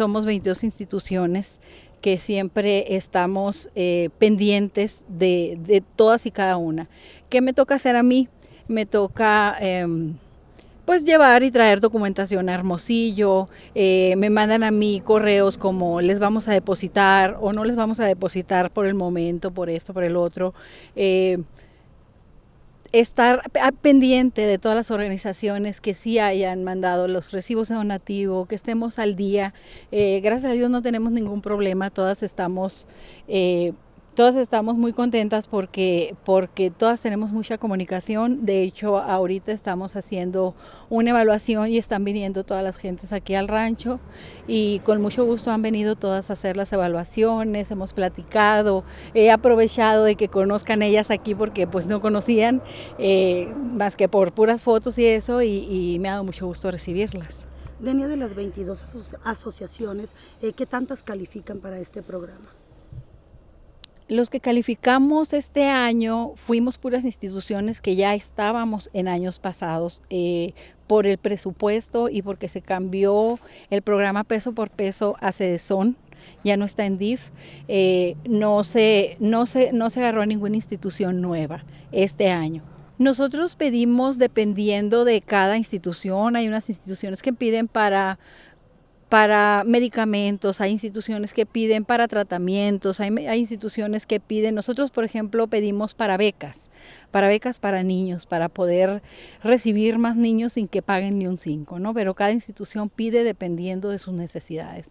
somos 22 instituciones que siempre estamos eh, pendientes de, todas y cada una. ¿Qué me toca hacer a mí? Me toca... Em, pues llevar y traer documentación a Hermosillo, eh, me mandan a mí correos como les vamos a depositar o no les vamos a depositar por el momento, por esto, por el otro. Eh, estar pendiente de todas las organizaciones que sí hayan mandado los recibos de donativo, que estemos al día. Eh, gracias a Dios no tenemos ningún problema, todas estamos eh, Todas estamos muy contentas porque, porque todas tenemos mucha comunicación. De hecho, ahorita estamos haciendo una evaluación y están viniendo todas las gentes aquí al rancho y con mucho gusto han venido todas a hacer las evaluaciones, hemos platicado, he aprovechado de que conozcan ellas aquí porque pues no conocían eh, más que por puras fotos y eso y, me ha dado mucho gusto recibirlas. Denia, de las 22 asociaciones, eh, ¿qué tantas califican para este programa? Los que calificamos este año fuimos puras instituciones que ya estábamos en años pasados eh, por el presupuesto y porque se cambió el programa peso por peso a CEDESON, ya no está en DIF, eh, no, se, no, se, no se agarró ninguna institución nueva este año. Nosotros pedimos, dependiendo de cada institución, hay unas instituciones que piden para para medicamentos, hay instituciones que piden para tratamientos, hay, instituciones que piden, nosotros por ejemplo pedimos para becas, para becas para niños, para poder recibir más niños sin que paguen ni un cinco, ¿no? Pero cada institución pide dependiendo de sus necesidades.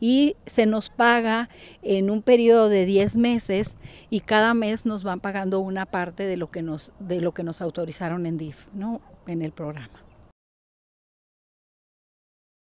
Y se nos paga en un periodo de 10 meses y cada mes nos van pagando una parte de lo que nos, de lo que nos autorizaron en DIF, ¿no? En el programa.